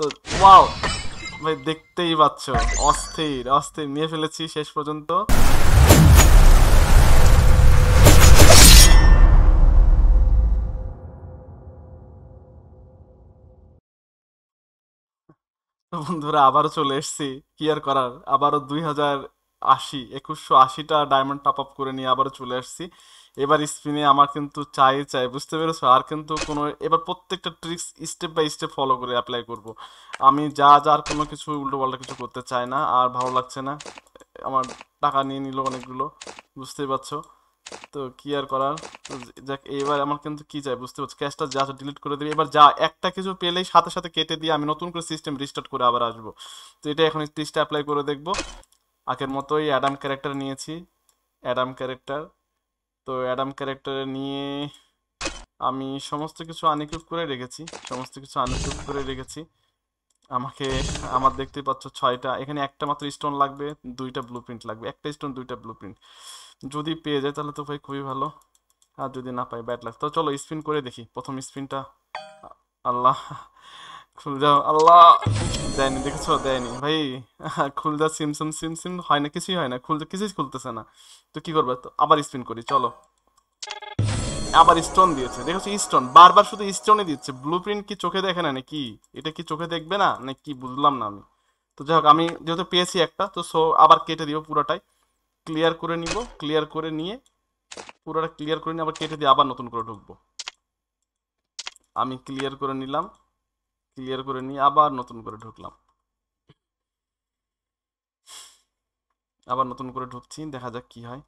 তো ওয়াও ভাই দেখতেই পাচ্ছ অস্থির অস্থির নিয়ে ফেলেছি শেষ পর্যন্ত বন্ধুরা আবারও চলে এসছি কি আর করার আবারও দুই হাজার আশি একুশশো আশিটা ডায়মন্ড টপ আপ করে নিয়ে আবার চলে আসছি এবার স্পিনে আমার কিন্তু চাই চাই বুঝতে পেরেছো আর কিন্তু কোনো এবার প্রত্যেকটা tricks step by step follow করে অ্যাপ্লাই করব। আমি যা যা আর কোনো কিছু উল্টোপাল্টা কিছু করতে চাই না আর ভালো লাগছে না আমার টাকা নিয়ে নিল অনেকগুলো বুঝতেই পারছো তো কি আর করার যাক এবার আমার কিন্তু কি চাই বুঝতে পারছো ক্যাশটা যা ডিলিট করে দেবে এবার যা একটা কিছু পেলেই সাথে সাথে কেটে দিয়ে আমি নতুন করে সিস্টেম রিস্টার্ট করে আবার আসবো তো এটা এখন ট্রিক্সটা অ্যাপ্লাই করে দেখবো আগের মতোই অ্যাডাম ক্যারেক্টার নিয়েছি অ্যাডাম ক্যারেক্টার তো অ্যাডাম ক্যারেক্টারে নিয়ে আমি সমস্ত কিছু আনইকুইপ করে রেখেছি সমস্ত কিছু আনইকুইপ করে রেখেছি আমাকে আমার দেখতেই পাচ্ছ ছয়টা এখানে একটা মাত্র স্টোন লাগবে দুইটা ব্লু প্রিন্ট লাগবে একটা স্টোন দুইটা ব্লু প্রিন্ট যদি পেয়ে যায় তাহলে তো ভাই খুবই ভালো আর যদি না পাই ব্যাট লাগতো তো চলো স্পিন করে দেখি প্রথম স্পিনটা আল্লাহ খুলে যাও আল্লাহ দেয়নি দেখেছো দেয়নি ভাই খুলদা সিম সিম হয় না কিছুই হয় না খুলদা কিছুই খুলতেছে না তো কি করবে তো আবার স্পিন করি চলো আবার স্টোন দিয়েছে দেখেছো স্টোন বারবার শুধু স্টোনই দিচ্ছে ব্লু প্রিন্ট কি চোখে দেখে না নাকি এটা কি চোখে দেখবে না না কি বুঝলাম না আমি তো যাই হোক আমি যেহেতু পেয়েছি একটা তো সো আবার কেটে দিব পুরোটাই ক্লিয়ার করে নিব ক্লিয়ার করে নিয়ে পুরোটা ক্লিয়ার করে নিয়ে আবার কেটে দিয়ে আবার নতুন করে ঢুকবো আমি ক্লিয়ার করে নিলাম ক্লিয়ার করে নিয়ে আবার নতুন করে ঢুকলাম আবার নতুন করে ঢুকছি দেখা যাক কি হয়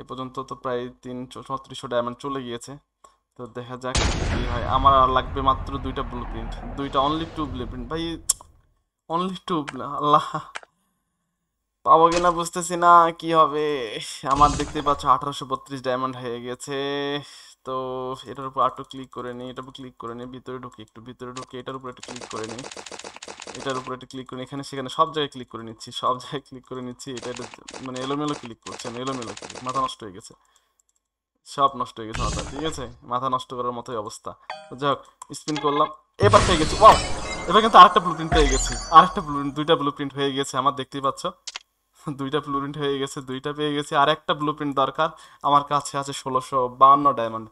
এ পর্যন্ত তো প্রায় তিন ছত্রিশশো ডায়মন্ড চলে গিয়েছে তো দেখা যাক কি হয় আমার আর লাগবে মাত্র দুইটা ব্লু প্রিন্ট দুইটা অনলি টু ব্লু প্রিন্ট ভাই অনলি টু আল্লাহ পাবো কিনা বুঝতেছি না কি হবে আমার দেখতে পাচ্ছ আঠারোশো বত্রিশ ডায়মন্ড হয়ে গেছে তো এটার উপর আটো ক্লিক করে নিই এটার উপর ক্লিক করে নিই ভিতরে ঢুকে একটু ভিতরে ঢুকে এটার উপর একটু ক্লিক করে নিই এটার উপর একটু ক্লিক করে এখানে সেখানে সব জায়গায় ক্লিক করে নিচ্ছি সব জায়গায় ক্লিক করে নিচ্ছি এটা মানে এলোমেলো ক্লিক করছে আমি এলোমেলো ক্লিক মাথা নষ্ট হয়ে গেছে সব নষ্ট হয়ে গেছে মাথা ঠিক আছে মাথা নষ্ট করার মতোই অবস্থা তো যাই হোক স্পিন করলাম এবার পেয়ে গেছি ওয়াও এবার কিন্তু আরেকটা ব্লু প্রিন্ট পেয়ে গেছি আরেকটা ব্লু দুইটা ব্লু প্রিন্ট হয়ে গেছে আমার দেখতেই পাচ্ছ দুইটা ব্লু প্রিন্ট হয়ে গেছে দুইটা পেয়ে গেছি আর একটা ব্লু প্রিন্ট দরকার আমার কাছে আছে ষোলোশো বাউন্ন ডায়মন্ড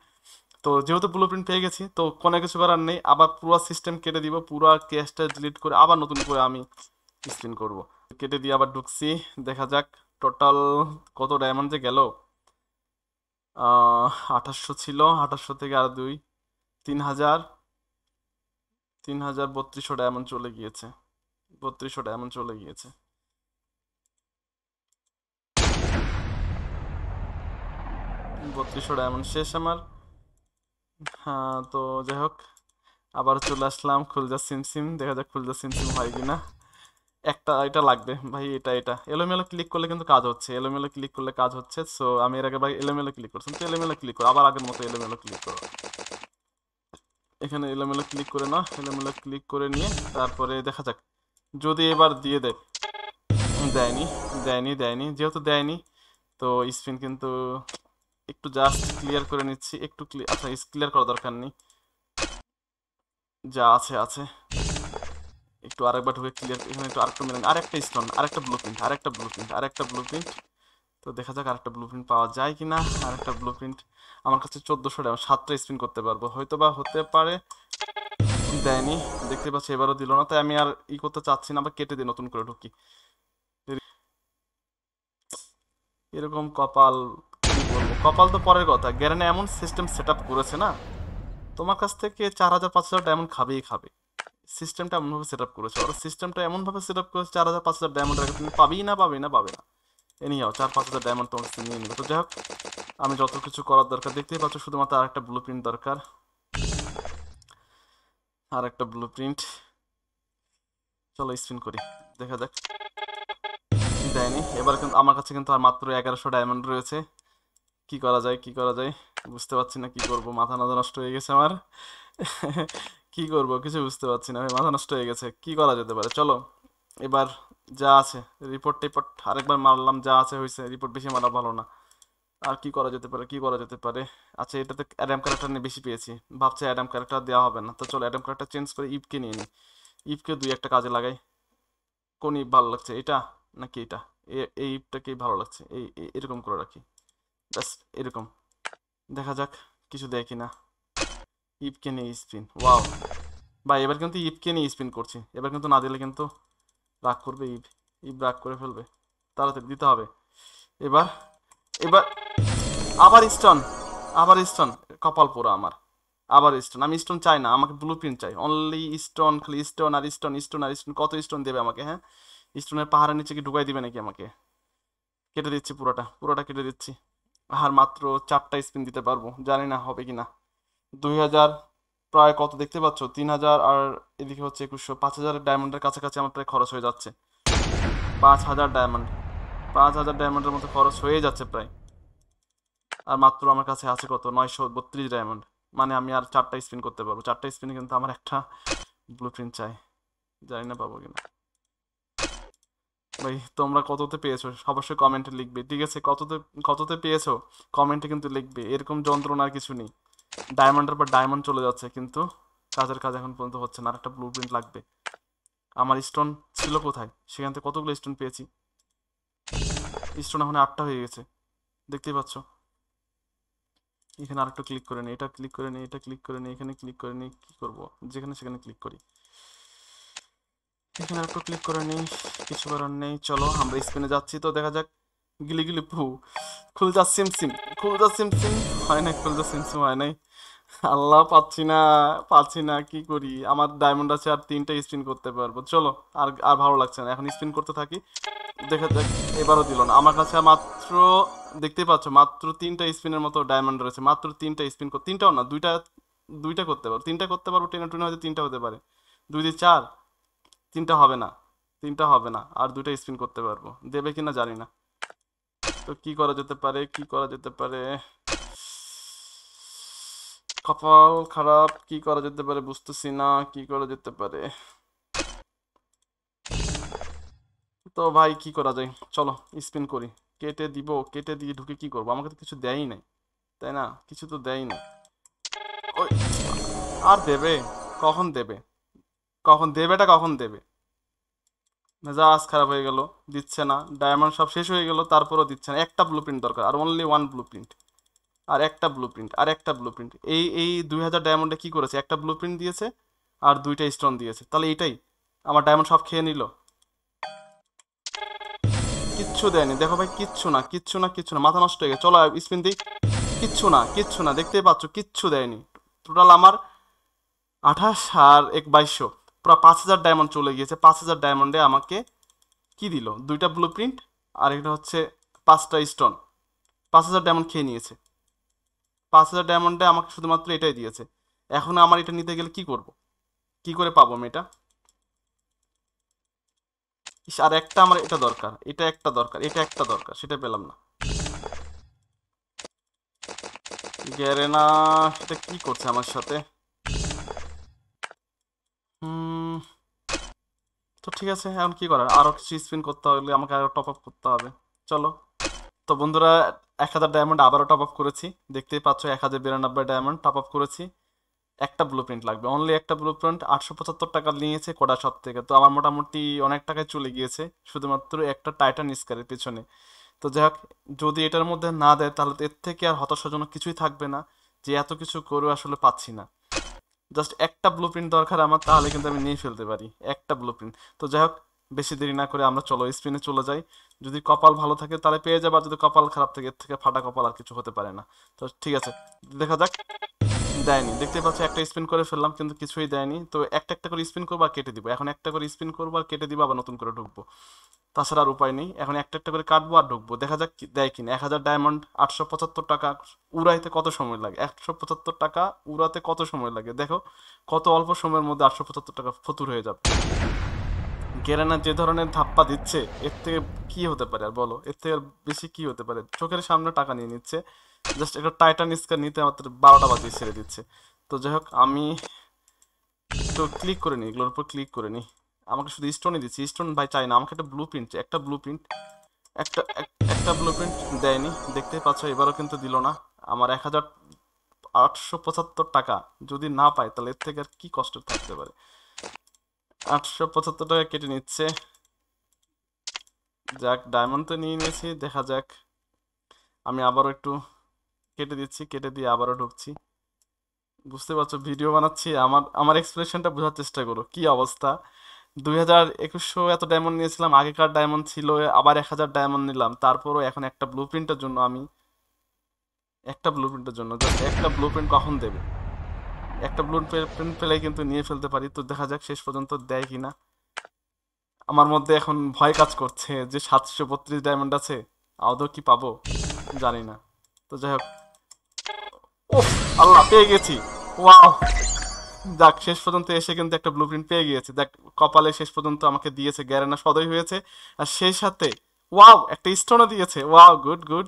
তো যেহেতু ব্লু প্রিন্ট পেয়ে গেছি তো কোনো কিছু করার নেই আবার পুরো সিস্টেম কেটে দিব পুরো ক্যাশটা ডিলিট করে আবার নতুন করে আমি স্পিন করব কেটে দিয়ে আবার ঢুকছি দেখা যাক টোটাল কত ডায়মন্ড যে গেল আঠাশশো ছিল আঠাশশো থেকে আর দুই তিন হাজার তিন হাজার বত্রিশশো ডায়মন্ড চলে গিয়েছে বত্রিশশো ডায়মন্ড চলে গিয়েছে বত্রিশশো ডায়মন্ড শেষ আমার হ্যাঁ তো যাই হোক আবার চলে আসলাম খুলজা সিম দেখা যাক খুলজা সিম হয় কি না একটা এটা লাগবে ভাই এটা এটা এলোমেলো ক্লিক করলে কিন্তু কাজ হচ্ছে এলোমেলো ক্লিক করলে কাজ হচ্ছে সো আমি এর আগে ভাই এলোমেলো ক্লিক করছি তো এলোমেলো ক্লিক করো আবার আগের মতো এলোমেলো ক্লিক করো এখানে এলোমেলো ক্লিক করে না এলোমেলো ক্লিক করে নিয়ে তারপরে দেখা যাক যদি এবার দিয়ে দেয় দেয়নি দেয়নি দেয়নি যেহেতু দেয়নি তো স্পিন কিন্তু একটু জাস্ট ক্লিয়ার করে নিচ্ছি একটু আচ্ছা ক্লিয়ার করা দরকার নেই যা আছে আছে একটু আরেকবার ঢুকে ক্লিয়ার এখানে একটু আরেকটা মিলেন আরেকটা স্টোন আরেকটা ব্লু প্রিন্ট আরেকটা ব্লু প্রিন্ট আরেকটা ব্লু প্রিন্ট তো দেখা যাক আরেকটা ব্লু প্রিন্ট পাওয়া যায় কি না আরেকটা ব্লু প্রিন্ট আমার কাছে চোদ্দোশো ড্যাম সাতটা স্পিন করতে পারবো হয়তো বা হতে পারে দেয়নি দেখতে পাচ্ছি এবারও দিল না তাই আমি আর ই করতে চাচ্ছি না বা কেটে দিই নতুন করে ঢুকি এরকম কপাল বলবো কপাল তো পরের কথা গ্যারেনে এমন সিস্টেম সেট করেছে না তোমার কাছ থেকে চার হাজার পাঁচ হাজার ডায়মন্ড খাবেই খাবে সিস্টেমটা এমনভাবে সেট আপ করেছে ওরা সিস্টেমটা এমনভাবে সেট আপ করেছে চার হাজার পাঁচ হাজার ডায়মন্ড রাখে তুমি পাবেই না পাবে না পাবে না যাও চার পাঁচ হাজার ডায়মন্ড তোমার কাছে নিয়ে নেবে তো যাই হোক আমি যত কিছু করার দরকার দেখতেই পাচ্ছ শুধুমাত্র আর একটা ব্লু প্রিন্ট দরকার আর একটা ব্লু প্রিন্ট চলো স্পিন করি দেখা যাক দেয়নি এবার কিন্তু আমার কাছে কিন্তু আর মাত্র এগারোশো ডায়মন্ড রয়েছে কি করা যায় কি করা যায় বুঝতে পারছি না কি করব মাথা নাজা নষ্ট হয়ে গেছে আমার কি করব কিছু বুঝতে পারছি না মাথা নষ্ট হয়ে গেছে কি করা যেতে পারে চলো এবার যা আছে রিপোর্ট টিপোর্ট আরেকবার মারলাম যা আছে হয়েছে রিপোর্ট বেশি মারা ভালো না আর কি করা যেতে পারে কি করা যেতে পারে আচ্ছা এটাতে অ্যাডাম ক্যারেক্টার নিয়ে বেশি পেয়েছি ভাবছি অ্যাডাম ক্যারেক্টার দেওয়া হবে না তো চলো অ্যাডাম ক্যারেক্টার চেঞ্জ করে ইপকে নিয়ে নিই ইপকে দুই একটা কাজে লাগাই কোন ইপ ভালো লাগছে এটা নাকি এটা এই ইপটাকেই ভালো লাগছে এই এরকম করে রাখি জাস্ট এরকম দেখা যাক কিছু দেয় কিনা ইপকে নিয়ে স্পিন ওয়াও ভাই এবার কিন্তু ইপকে নিয়ে স্পিন করছি এবার কিন্তু না দিলে কিন্তু রাগ করবে ইপ ইপ রাগ করে ফেলবে তাড়াতাড়ি দিতে হবে এবার এবার আবার স্টন আবার স্টন কপাল পোড়া আমার আবার স্টোন আমি স্টোন চাই না আমাকে ব্লু প্রিন্ট চাই অনলি স্টোন খালি স্টোন আর স্টোন স্টোন আর স্টোন কত স্টোন দেবে আমাকে হ্যাঁ স্টোনের পাহাড়ের নিচে কি ঢুকাই দিবে নাকি আমাকে কেটে দিচ্ছি পুরোটা পুরোটা কেটে দিচ্ছি আর মাত্র চারটা স্পিন দিতে পারবো জানি না হবে কি না দুই হাজার প্রায় কত দেখতে পাচ্ছ তিন হাজার আর এদিকে হচ্ছে একুশশো পাঁচ হাজারের ডায়মন্ডের কাছাকাছি আমার প্রায় খরচ হয়ে যাচ্ছে পাঁচ হাজার ডায়মন্ড পাঁচ হাজার ডায়মন্ডের মতো খরচ হয়ে যাচ্ছে প্রায় আর মাত্র আমার কাছে আছে কত নয়শো বত্রিশ ডায়মন্ড মানে আমি আর চারটা স্পিন করতে পারবো চারটা স্পিন কিন্তু আমার একটা ব্লু প্রিন্ট চাই জানি না পাবো কিনা ভাই তোমরা কততে পেয়েছো অবশ্যই কমেন্টে লিখবে ঠিক আছে কততে কততে পেয়েছো কমেন্টে কিন্তু লিখবে এরকম যন্ত্রণার কিছু নেই ডায়মন্ডের পর ডায়মন্ড চলে যাচ্ছে কিন্তু কাজের কাজ এখন পর্যন্ত হচ্ছে না একটা ব্লু প্রিন্ট লাগবে আমার স্টোন ছিল কোথায় সেখান থেকে কতগুলো স্টোন পেয়েছি স্টোন এখন আটটা হয়ে গেছে দেখতেই পাচ্ছ এখানে আরেকটা ক্লিক করে নিই এটা ক্লিক করে নিই এটা ক্লিক করে নিই এখানে ক্লিক করে নিই কী করবো যেখানে সেখানে ক্লিক করি এখানে একটু ক্লিক করে নিই কিছু করার নেই চলো আমরা স্পিনে যাচ্ছি তো দেখা যাক গিলি গিলি পু যা সিম সিম যা সিম সিম হয় না যা সিম সিম হয় নাই আল্লাহ পাচ্ছি না পাচ্ছি না কি করি আমার ডায়মন্ড আছে আর তিনটা স্পিন করতে পারবো চলো আর আর ভালো লাগছে না এখন স্পিন করতে থাকি দেখা যাক এবারও দিল না আমার কাছে মাত্র দেখতেই পাচ্ছ মাত্র তিনটা স্পিনের মতো ডায়মন্ড রয়েছে মাত্র তিনটা স্পিন তিনটাও না দুইটা দুইটা করতে পারবো তিনটা করতে পারবো টেনে টুনে হয়তো তিনটা হতে পারে দুই দিয়ে চার তিনটা হবে না তিনটা হবে না আর দুটো স্পিন করতে পারবো দেবে কিনা জানি না তো কি করা যেতে পারে কি করা যেতে পারে কপাল খারাপ কি করা যেতে পারে বুঝতেছি না কি করা যেতে পারে তো ভাই কি করা যায় চলো স্পিন করি কেটে দিব কেটে দিয়ে ঢুকে কি করবো আমাকে তো কিছু দেয়ই নাই তাই না কিছু তো দেয়ই না আর দেবে কখন দেবে কখন দেবে এটা কখন দেবে মেজাজ খারাপ হয়ে গেল দিচ্ছে না ডায়মন্ড সব শেষ হয়ে গেল তারপরেও দিচ্ছে না একটা ব্লু প্রিন্ট দরকার আর অনলি ওয়ান ব্লু প্রিন্ট আর একটা ব্লু প্রিন্ট আর একটা ব্লু প্রিন্ট এই এই দুই হাজার ডায়মন্ডে কী করেছে একটা ব্লু প্রিন্ট দিয়েছে আর দুইটা স্টোন দিয়েছে তাহলে এটাই আমার ডায়মন্ড সব খেয়ে নিল কিচ্ছু দেয়নি দেখো ভাই কিচ্ছু না কিচ্ছু না কিচ্ছু না মাথা নষ্ট হয়ে গেছে চলো স্পিন দিই কিচ্ছু না কিচ্ছু না দেখতেই পাচ্ছ কিচ্ছু দেয়নি টোটাল আমার আঠাশ আর এক বাইশশো পুরো পাঁচ হাজার ডায়মন্ড চলে গিয়েছে পাঁচ হাজার ডায়মন্ডে আমাকে কি দিল দুইটা ব্লু প্রিন্ট আর এটা হচ্ছে পাঁচটা স্টোন পাঁচ হাজার ডায়মন্ড খেয়ে নিয়েছে পাঁচ হাজার ডায়মন্ডে আমাকে শুধুমাত্র এটাই দিয়েছে এখন আমার এটা নিতে গেলে কি করব কি করে পাবো আমি এটা আর একটা আমার এটা দরকার এটা একটা দরকার এটা একটা দরকার সেটা পেলাম না না সেটা কি করছে আমার সাথে ঠিক আছে এখন কি করার আরও কিছু স্পিন করতে হলে আমাকে আরও টপ আপ করতে হবে চলো তো বন্ধুরা এক হাজার ডায়মন্ড আবারও টপ আপ করেছি দেখতেই পাচ্ছ এক হাজার বিরানব্বই ডায়মন্ড টপ আপ করেছি একটা ব্লু প্রিন্ট লাগবে অনলি একটা ব্লু প্রিন্ট আটশো পঁচাত্তর টাকা নিয়েছে কোটা সব থেকে তো আমার মোটামুটি অনেক টাকায় চলে গিয়েছে শুধুমাত্র একটা টাইটান স্কারের পিছনে তো যাই হোক যদি এটার মধ্যে না দেয় তাহলে এর থেকে আর হতাশাজনক কিছুই থাকবে না যে এত কিছু করেও আসলে পাচ্ছি না জাস্ট একটা ব্লু প্রিন্ট দরকার আমার তাহলে কিন্তু আমি নিয়ে ফেলতে পারি একটা ব্লু প্রিন্ট তো যাই হোক বেশি দেরি না করে আমরা চলো স্পিনে চলে যাই যদি কপাল ভালো থাকে তাহলে পেয়ে যাবো আর যদি কপাল খারাপ থাকে এর থেকে ফাটা কপাল আর কিছু হতে পারে না তো ঠিক আছে দেখা যাক দেয়নি দেখতে পাচ্ছি একটা স্পিন করে ফেললাম কিন্তু কিছুই দেয়নি তো একটা একটা করে স্পিন করবো আর কেটে দিব এখন একটা করে স্পিন করবো আর কেটে দিব আবার নতুন করে ঢুকবো তাছাড়া আর উপায় নেই এখন একটা একটা করে কাটবো আর ঢুকবো দেখা যাক দেয় কিনা এক হাজার ডায়মন্ড আটশো পঁচাত্তর টাকা উড়াইতে কত সময় লাগে একশো পঁচাত্তর টাকা উড়াতে কত সময় লাগে দেখো কত অল্প সময়ের মধ্যে আটশো পঁচাত্তর টাকা ফতুর হয়ে যাবে গেরানা যে ধরনের ধাপ্পা দিচ্ছে এর থেকে কি হতে পারে আর বলো এর থেকে বেশি কি হতে পারে চোখের সামনে টাকা নিয়ে নিচ্ছে জাস্ট একটা টাইটান স্কার নিতে মাত্র বারোটা বাজিয়ে ছেড়ে দিচ্ছে তো যাই হোক আমি তো ক্লিক করে নিই এগুলোর উপর ক্লিক করে নিই আমাকে শুধু স্টোনই দিচ্ছে স্টোন ভাই চাই না আমাকে একটা ব্লু প্রিন্ট একটা ব্লু প্রিন্ট একটা একটা ব্লু প্রিন্ট দেয়নি দেখতেই পাচ্ছ এবারও কিন্তু দিল না আমার এক হাজার আটশো পঁচাত্তর টাকা যদি না পাই তাহলে এর থেকে আর কী কষ্ট থাকতে পারে আটশো পঁচাত্তর টাকা কেটে নিচ্ছে যাক ডায়মন্ড তো নিয়ে নিয়েছি দেখা যাক আমি আবারও একটু কেটে দিচ্ছি কেটে দিয়ে আবারও ঢুকছি বুঝতে পারছো ভিডিও বানাচ্ছি আমার আমার এক্সপ্রেশনটা বোঝার চেষ্টা করো কি অবস্থা দুই হাজার একুশশো এত ডায়মন্ড নিয়েছিলাম আগেকার ডায়মন্ড ছিল আবার এক হাজার ডায়মন্ড নিলাম তারপরও এখন একটা ব্লু প্রিন্টের জন্য আমি একটা ব্লু প্রিন্টের জন্য একটা ব্লু প্রিন্ট কখন দেবে একটা ব্লু প্রিন্ট পেলে কিন্তু নিয়ে ফেলতে পারি তো দেখা যাক শেষ পর্যন্ত দেয় কি না আমার মধ্যে এখন ভয় কাজ করছে যে সাতশো বত্রিশ ডায়মন্ড আছে আদৌ কি পাবো জানি না তো যাই হোক ও আল্লাহ পেয়ে গেছি ওয়াও যাক শেষ পর্যন্ত এসে কিন্তু একটা ব্লু প্রিন্ট পেয়ে গিয়েছে দেখ কপালে শেষ পর্যন্ত আমাকে দিয়েছে গ্যারেনা সদয় হয়েছে আর সেই সাথে ওয়াও একটা স্টোনও দিয়েছে ওয়াও গুড গুড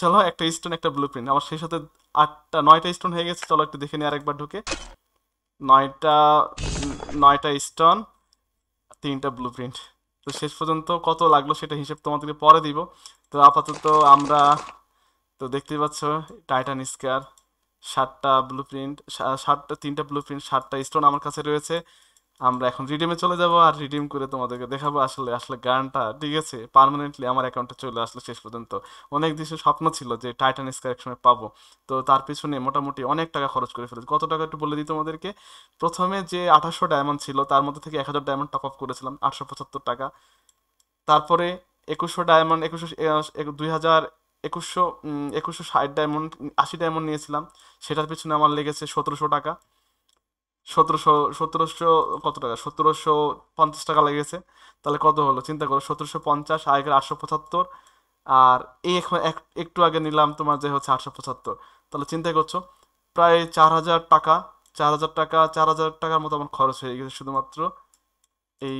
চলো একটা স্টোন একটা ব্লু প্রিন্ট আমার সেই সাথে আটটা নয়টা স্টোন হয়ে গেছে চলো একটু দেখে নিই আরেকবার ঢুকে নয়টা নয়টা স্টোন তিনটা ব্লু প্রিন্ট তো শেষ পর্যন্ত কত লাগলো সেটা হিসেব তোমাদেরকে পরে দিব তো আপাতত আমরা তো দেখতেই পাচ্ছ টাইটান স্কার সাতটা ব্লু প্রিন্ট সাতটা তিনটা ব্লু প্রিন্ট সাতটা স্টোন আমার কাছে রয়েছে আমরা এখন রিডিমে চলে যাব আর রিডিম করে তোমাদেরকে দেখাবো আসলে আসলে গানটা ঠিক আছে পারমানেন্টলি আমার অ্যাকাউন্টে চলে আসলো শেষ পর্যন্ত অনেক দেশে স্বপ্ন ছিল যে টাইটান স্কার একসময় পাবো তো তার পিছনে মোটামুটি অনেক টাকা খরচ করে ফেলেছি কত টাকা একটু বলে দিই তোমাদেরকে প্রথমে যে আঠাশশো ডায়মন্ড ছিল তার মধ্যে থেকে এক হাজার ডায়মন্ড টপ আপ করেছিলাম আটশো পঁচাত্তর টাকা তারপরে একুশশো ডায়মন্ড একুশশো দুই হাজার একুশশো একুশশো ষাট ডায়মন্ড আশি ডায়মন্ড নিয়েছিলাম সেটার পিছনে আমার লেগেছে সতেরোশো টাকা সতেরোশো সতেরোশো কত টাকা সতেরোশো পঞ্চাশ টাকা লেগেছে তাহলে কত হলো চিন্তা করো সতেরোশো পঞ্চাশ আগের আটশো পঁচাত্তর আর এই এখন একটু আগে নিলাম তোমার যে হচ্ছে আটশো পঁচাত্তর তাহলে চিন্তা করছো প্রায় চার হাজার টাকা চার হাজার টাকা চার হাজার টাকার মতো আমার খরচ হয়ে গেছে শুধুমাত্র এই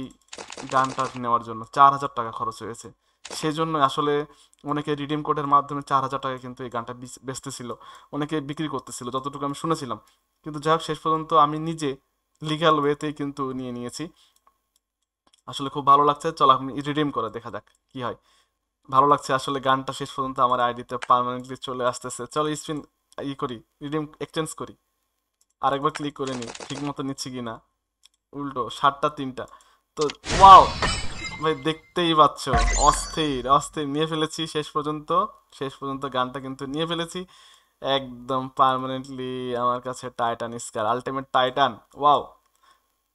গানটা নেওয়ার জন্য চার হাজার টাকা খরচ হয়েছে সেই জন্য আসলে অনেকে রিডিম কোডের মাধ্যমে চার হাজার টাকায় কিন্তু এই গানটা বেচতেছিল অনেকে বিক্রি করতেছিল যতটুকু আমি শুনেছিলাম কিন্তু যাই হোক শেষ পর্যন্ত আমি নিজে লিগাল ওয়েতেই কিন্তু নিয়ে নিয়েছি আসলে খুব ভালো লাগছে চল আপনি রিডিম করে দেখা যাক কি হয় ভালো লাগছে আসলে গানটা শেষ পর্যন্ত আমার আইডিতে পারমানেন্টলি চলে আসতেছে চলো স্পিন ই করি রিডিম এক্সচেঞ্জ করি আরেকবার ক্লিক করে নিই ঠিক মতো নিচ্ছি কি না উল্টো সাতটা তিনটা তো ওয়াও ভাই মানে দেখতেই পাচ্ছ অস্থির অস্থির নিয়ে ফেলেছি শেষ পর্যন্ত শেষ পর্যন্ত গানটা কিন্তু নিয়ে ফেলেছি একদম পারমানেন্টলি আমার কাছে titan scar ultimate titan wow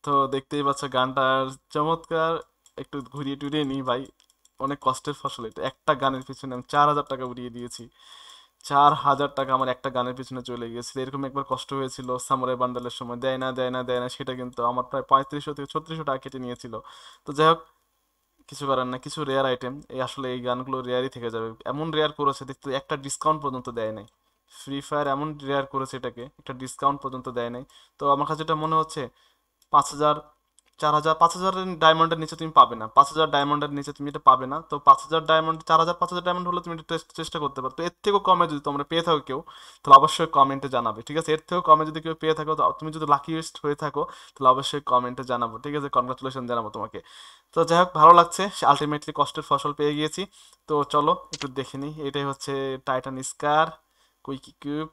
তো দেখতেই পাচ্ছ গানটার চমৎকার একটু ঘুরিয়ে টুরিয়ে নিই ভাই অনেক কষ্টের ফসল এটা একটা গানের পিছনে আমি চার হাজার টাকা উড়িয়ে দিয়েছি চার হাজার টাকা আমার একটা গানের পিছনে চলে গিয়েছিল এরকম একবার কষ্ট হয়েছিল সামরাই বান্ডালের সময় দেয় না দেয় না দেয় না সেটা কিন্তু আমার প্রায় পঁয়ত্রিশশো থেকে ছত্রিশশো টাকা কেটে নিয়েছিল তো যাই হোক কিছু করার না কিছু রেয়ার আইটেম এই আসলে এই গানগুলো রেয়ারই থেকে যাবে এমন রেয়ার করেছে দেখতে একটা ডিসকাউন্ট পর্যন্ত দেয় নাই ফ্রি ফায়ার এমন রেয়ার করেছে এটাকে একটা ডিসকাউন্ট পর্যন্ত দেয় নাই তো আমার কাছে যেটা মনে হচ্ছে পাঁচ হাজার চার হাজার পাঁচ হাজার ডায়মন্ডের নিচে তুমি পাবে না পাঁচ হাজার ডায়মন্ডের নিচে তুমি এটা পাবে না তো পাঁচ হাজার ডায়মন্ড চার হাজার পাঁচ হাজার ডায়মন্ড হলে তুমি এটা চেষ্টা করতে পারো তো এর থেকেও কমে যদি তোমরা পেয়ে থাকো কেউ তাহলে অবশ্যই কমেন্টে জানাবে ঠিক আছে এর থেকেও কমে যদি কেউ পেয়ে থাকো তুমি যদি লাকিয়েস্ট হয়ে থাকো তাহলে অবশ্যই কমেন্টে জানাবো ঠিক আছে কনগ্রাচুলেশন জানাবো তোমাকে তো যাই হোক ভালো লাগছে আলটিমেটলি কষ্টের ফসল পেয়ে গিয়েছি তো চলো একটু দেখে নিই এটাই হচ্ছে টাইটান স্কার কুইকি কিউব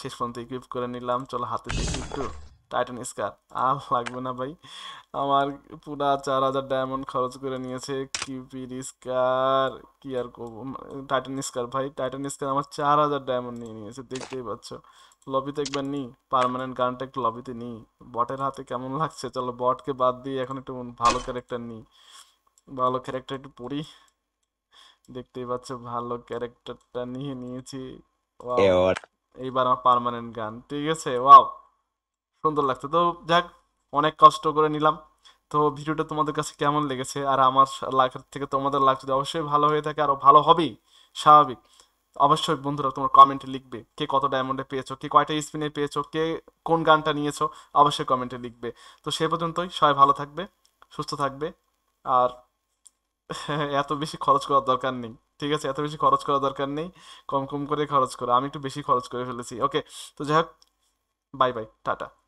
শেষ পর্যন্ত ইকুইপ করে নিলাম চলো হাতে দেখি একটু টাইটান স্কার আর লাগবে না ভাই আমার পুরা চার হাজার ডায়মন্ড খরচ করে নিয়েছে কিউপির স্কার কি আর করব টাইটান স্কার ভাই টাইটান স্কার আমার চার হাজার ডায়মন্ড নিয়ে নিয়েছে দেখতেই পাচ্ছ লবিতে একবার নিই পারমানেন্ট গানটা একটু লবিতে নিই বটের হাতে কেমন লাগছে চলো বটকে বাদ দিয়ে এখন একটু ভালো ক্যারেক্টার নিই ভালো ক্যারেক্টার একটু পড়ি দেখতেই পাচ্ছ ভালো ক্যারেক্টারটা নিয়ে নিয়েছি এইবার আমার পারমানেন্ট গান ঠিক আছে ওয়াও সুন্দর লাগছে তো যাক অনেক কষ্ট করে নিলাম তো ভিডিওটা তোমাদের কাছে কেমন লেগেছে আর আমার লাগার থেকে তোমাদের লাখ যদি অবশ্যই ভালো হয়ে থাকে আরও ভালো হবেই স্বাভাবিক অবশ্যই বন্ধুরা তোমার কমেন্টে লিখবে কে কত ডায়মন্ডে পেয়েছো কে কয়টা স্পিনে পেয়েছো কে কোন গানটা নিয়েছো অবশ্যই কমেন্টে লিখবে তো সে পর্যন্তই সবাই ভালো থাকবে সুস্থ থাকবে আর এত বেশি খরচ করার দরকার নেই ঠিক আছে এত বেশি খরচ করার দরকার নেই কম কম করে খরচ করো আমি একটু বেশি খরচ করে ফেলেছি ওকে তো যাই হোক বাই বাই টাটা